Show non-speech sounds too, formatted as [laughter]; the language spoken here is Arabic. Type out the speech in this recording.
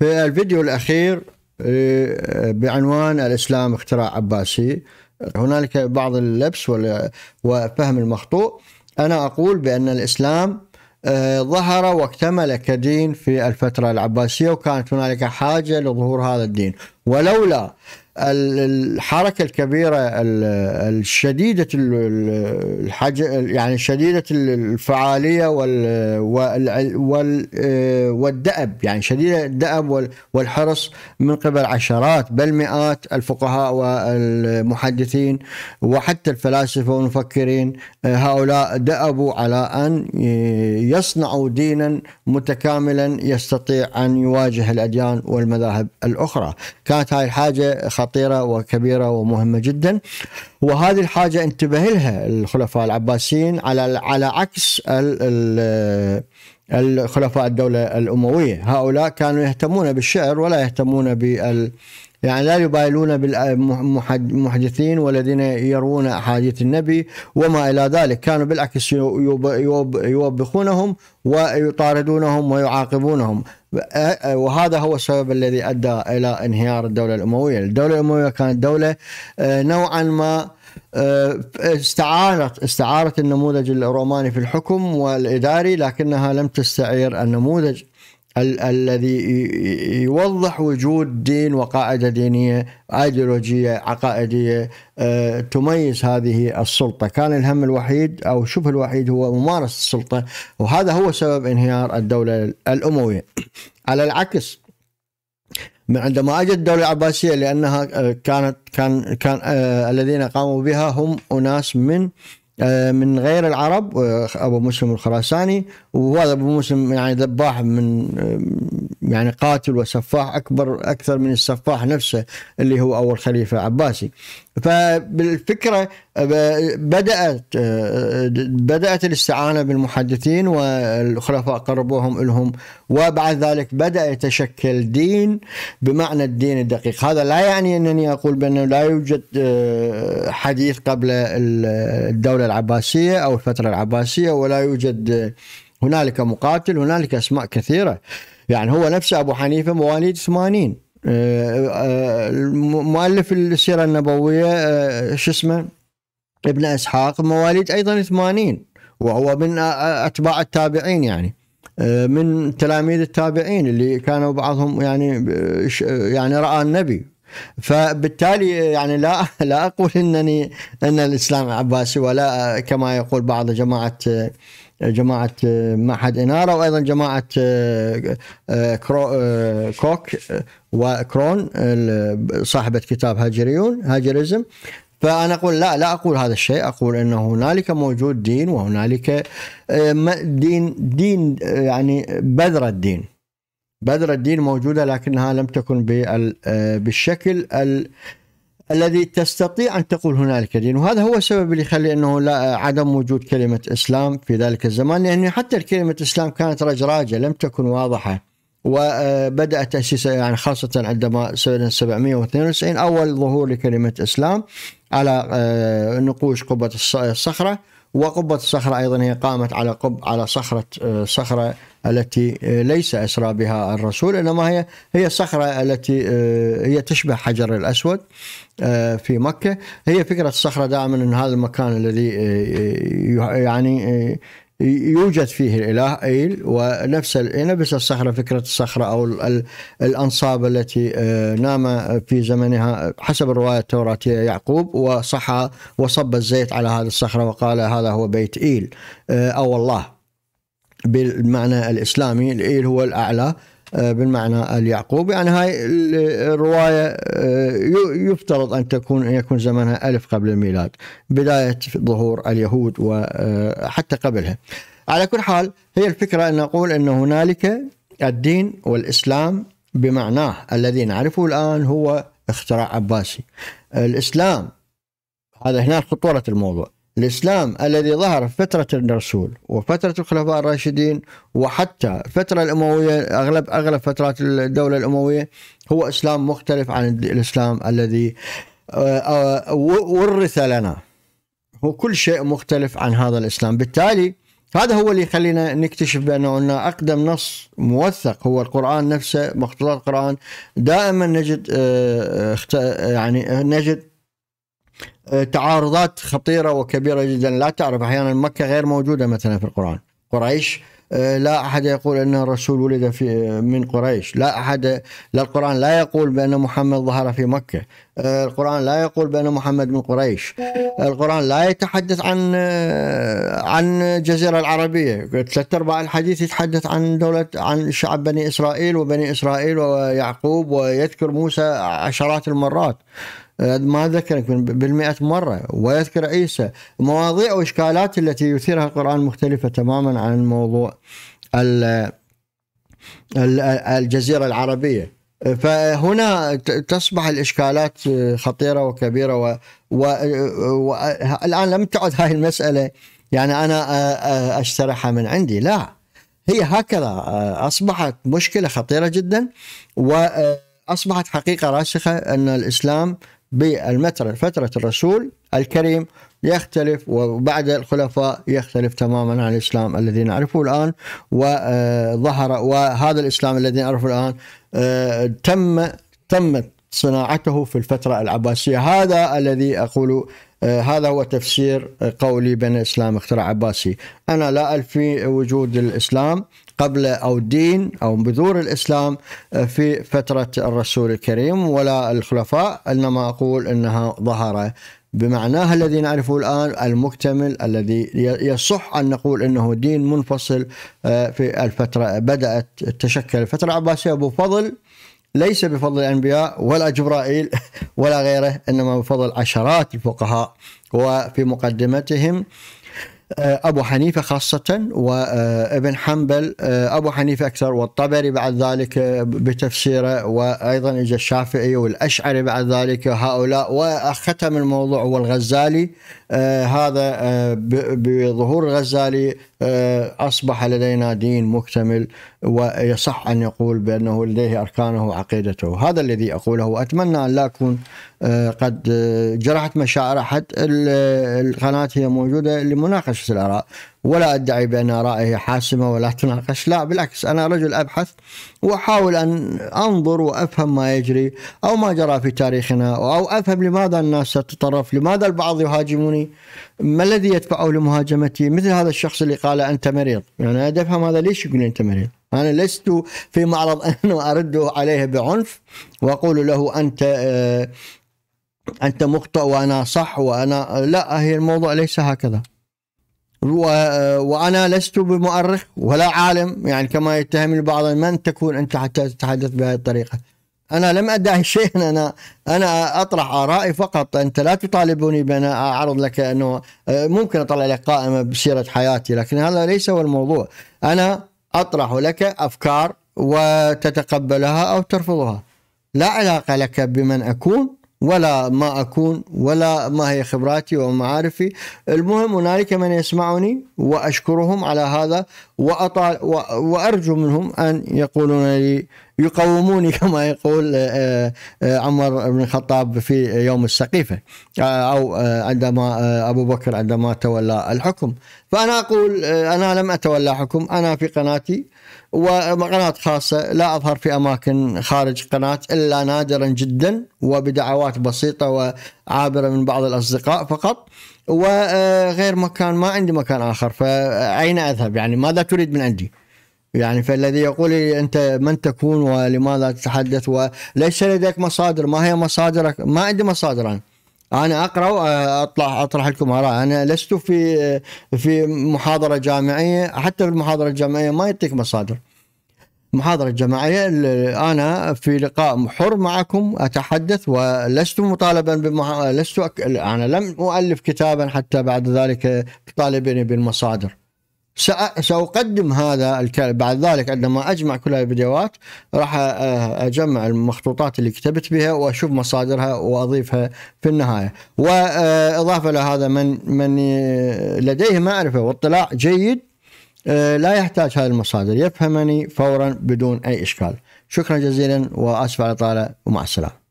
في الفيديو الأخير آه، بعنوان الإسلام اختراع عباسي هنالك بعض اللبس وفهم المخطوء أنا أقول بأن الإسلام آه، ظهر واكتمل كدين في الفترة العباسية وكانت هنالك حاجة لظهور هذا الدين ولولا الحركه الكبيره الشديده الحج يعني شديده الفعاليه وال وال آه، والدأب يعني شديده الدأب والحرص من قبل عشرات بل مئات الفقهاء والمحدثين وحتى الفلاسفه والمفكرين آه، هؤلاء دأبوا على ان آه، يصنعوا دينا متكاملا يستطيع ان يواجه الاديان والمذاهب الاخرى كان كانت هاي الحاجة خطيرة وكبيرة ومهمة جدا وهذه الحاجة انتبه لها الخلفاء العباسيين على على عكس الخلفاء الدولة الأموية هؤلاء كانوا يهتمون بالشعر ولا يهتمون بال يعني لا يبايلون بالمحدثين والذين يروون احاديث النبي وما الى ذلك، كانوا بالعكس يوبخونهم ويطاردونهم ويعاقبونهم، وهذا هو السبب الذي ادى الى انهيار الدوله الامويه، الدوله الامويه كانت دوله نوعا ما استعارت استعارت النموذج الروماني في الحكم والاداري لكنها لم تستعير النموذج ال- الذي يوضح وجود دين وقاعدة دينية أيديولوجية عقائدية أه تميز هذه السلطة كان الهم الوحيد أو شبه الوحيد هو ممارسة السلطة وهذا هو سبب انهيار الدولة الأموية [clears throat] على العكس من عندما اجت الدوله العباسيه لانها آه، كانت كان كان آه، الذين قاموا بها هم اناس من آه، من غير العرب آه، ابو مسلم الخراساني وهذا ابو مسلم يعني ذباح من آه، يعني قاتل وسفاح اكبر اكثر من السفاح نفسه اللي هو اول خليفه عباسي فبالفكره بدات بدات الاستعانه بالمحدثين والخلفاء قربوهم لهم وبعد ذلك بدا يتشكل دين بمعنى الدين الدقيق، هذا لا يعني انني اقول بانه لا يوجد حديث قبل الدوله العباسيه او الفتره العباسيه ولا يوجد هنالك مقاتل، هنالك اسماء كثيره. يعني هو نفسه ابو حنيفه مواليد 80 مؤلف السيرة النبوية آه، شو اسمه ابن اسحاق مواليد ايضا 80 وهو من آه، آه، اتباع التابعين يعني من تلاميذ التابعين اللي كانوا بعضهم يعني يعني راى النبي فبالتالي يعني لا [laughs] لا اقول انني ان الاسلام عباسي ولا كما يقول بعض جماعه جماعه آه، معهد اناره وايضا جماعه آه، آه، كوك وكرون صاحبه كتاب هاجريون هاجريزم فانا اقول لا لا اقول هذا الشيء اقول ان هنالك موجود دين وهنالك دين دين يعني بذرة الدين بذرة الدين موجوده لكنها لم تكن بالشكل ال الذي تستطيع ان تقول هنالك دين وهذا هو السبب اللي يخلي انه لا عدم وجود كلمه اسلام في ذلك الزمان لان يعني حتى كلمه اسلام كانت رجراجه لم تكن واضحه وبدأ تأسيس يعني خاصة عندما سنة 792 أول ظهور لكلمة إسلام على آه، نقوش قبة الصخرة وقبة الصخرة أيضا هي قامت على قب على صخرة آه، صخرة التي آه، ليس أسرى بها الرسول إنما هي هي الصخرة التي آه، هي تشبه حجر الأسود في مكة هي فكرة الصخرة دائما أن هذا المكان الذي يعني يوجد فيه الاله ايل ونفس يعني نفس الصخره فكره الصخره او الانصاب التي آه، نام في زمنها حسب الروايه التوراتيه يعقوب وصحى وصب الزيت على هذه الصخره وقال هذا هو بيت ايل آه، او الله بالمعنى الاسلامي الايل هو الاعلى آه، بالمعنى اليعقوبي يعني هاي الرواية آه، يفترض أن تكون أن يكون زمنها ألف قبل الميلاد بداية ظهور اليهود وحتى آه، قبلها على كل حال هي الفكرة أن نقول أن هنالك الدين والإسلام بمعناه الذي نعرفه الآن هو اختراع عباسي الإسلام هذا هنا خطورة الموضوع الإسلام الذي ظهر في فترة الرسول وفترة الخلفاء الراشدين وحتى فترة الأموية أغلب أغلب فترات الدولة الأموية هو إسلام مختلف عن الإسلام الذي آه، آه، ورث لنا هو كل شيء مختلف عن هذا الإسلام بالتالي هذا هو اللي يخلينا نكتشف بأنه أن أقدم نص موثق هو القرآن نفسه مخطوطات القرآن دائما نجد آه، يعني نجد آه، تعارضات خطيره وكبيره جدا لا تعرف احيانا مكه غير موجوده مثلا في القران قريش آه، لا احد يقول ان الرسول ولد في آه، من قريش لا احد لا القران لا يقول بان محمد ظهر في مكه القرآن لا يقول بأن محمد من قريش القرآن لا يتحدث عن عن الجزيرة العربية ثلاثة أرباع الحديث يتحدث عن دولة عن شعب بني إسرائيل وبني إسرائيل ويعقوب ويذكر موسى عشرات المرات ما ذكرك بالمئة مرة ويذكر عيسى مواضيع وإشكالات التي يثيرها القرآن مختلفة تماما عن موضوع الجزيرة العربية فهنا تصبح الإشكالات خطيرة وكبيرة و... و... و... الآن لم تعد هذه المسألة يعني أنا أشترحها من عندي لا هي هكذا أصبحت مشكلة خطيرة جدا وأصبحت حقيقة راسخة أن الإسلام بالمترة فترة الرسول الكريم يختلف وبعد الخلفاء يختلف تماما عن الإسلام الذي نعرفه الآن وظهر آه، وهذا الإسلام الذي نعرفه الآن تم تمت صناعته في الفترة العباسية هذا الذي أقول آه، هذا هو تفسير قولي بين الإسلام اختراع عباسي أنا لا ألفي وجود الإسلام قبل أو الدين أو بذور الإسلام آه، في فترة الرسول الكريم ولا الخلفاء إنما أقول أنها ظهر بمعناها الذي نعرفه الآن المكتمل الذي يصح أن نقول أنه دين منفصل آه، في الفترة بدأت تشكل الفترة العباسية بفضل ليس بفضل الأنبياء ولا جبرائيل [laughs] ولا غيره إنما بفضل عشرات الفقهاء وفي مقدمتهم آه، أبو حنيفة خاصة وابن آه، حنبل آه، أبو حنيفة أكثر والطبري بعد ذلك بتفسيره وأيضا إجا الشافعي والأشعري بعد ذلك هؤلاء وختم الموضوع والغزالي هذا بظهور الغزالي آه، أصبح لدينا دين مكتمل ويصح أن يقول بأنه لديه أركانه وعقيدته هذا الذي أقوله وأتمنى أن لا أكون آه، قد آه، جرحت مشاعر أحد القناة هي موجودة لمناقشة الآراء ولا أدعي بأن رأيي حاسمة ولا تناقش لا بالعكس أنا رجل أبحث وأحاول أن أنظر وأفهم ما يجري أو ما جرى في تاريخنا أو أفهم لماذا الناس تتطرف لماذا البعض يهاجمني ما الذي يدفعه لمهاجمتي مثل هذا الشخص اللي قال أنت مريض يعني أنا أفهم هذا ليش يقول أنت مريض أنا لست في معرض [laughs] أن أرد عليه بعنف وأقول له أنت آه، أنت مخطئ وأنا صح وأنا لا هي الموضوع ليس هكذا وانا لست بمؤرخ ولا عالم يعني كما يتهمني البعض من تكون انت حتى تتحدث بهذه الطريقه انا لم ادعي [laughs] شيئا انا انا اطرح ارائي فقط انت لا تطالبني بان اعرض لك انه آه، ممكن اطلع لك قائمه بسيره حياتي لكن هذا ليس هو الموضوع انا اطرح لك افكار وتتقبلها او ترفضها لا علاقه لك بمن اكون ولا ما أكون ولا ما هي خبراتي ومعارفي المهم هنالك من يسمعني وأشكرهم على هذا وأطال وأرجو منهم أن يقولون لي يقوموني [laughs] كما يقول آه، آه، عمر بن الخطاب في يوم السقيفة آه، أو عندما أبو بكر عندما تولى الحكم فأنا أقول أنا لم أتولى حكم أنا في قناتي وقناة خاصة لا أظهر في أماكن خارج قناة إلا نادرا جدا وبدعوات بسيطة وعابرة من بعض الأصدقاء فقط وغير مكان ما عندي مكان اخر فاين اذهب يعني ماذا تريد من عندي؟ يعني فالذي يقول لي انت من تكون ولماذا تتحدث وليس لديك مصادر ما هي مصادرك؟ ما عندي مصادر انا. انا اقرا واطلع اطرح لكم اراء انا لست في في محاضره جامعيه حتى في المحاضره الجامعيه ما يعطيك مصادر المحاضرة الجماعية أنا في لقاء حر معكم أتحدث ولست مطالبا بمح... لست أك... أنا لم أؤلف كتابا حتى بعد ذلك تطالبني بالمصادر سأ... سأقدم هذا الكلام بعد ذلك عندما أجمع كل الفيديوهات راح آه، أجمع المخطوطات اللي كتبت بها وأشوف مصادرها وأضيفها في النهاية وإضافة لهذا من من لديه معرفة واطلاع جيد آه، لا يحتاج هذه المصادر يفهمني فورا بدون أي إشكال شكرا جزيلا وأسف على طالة ومع السلامة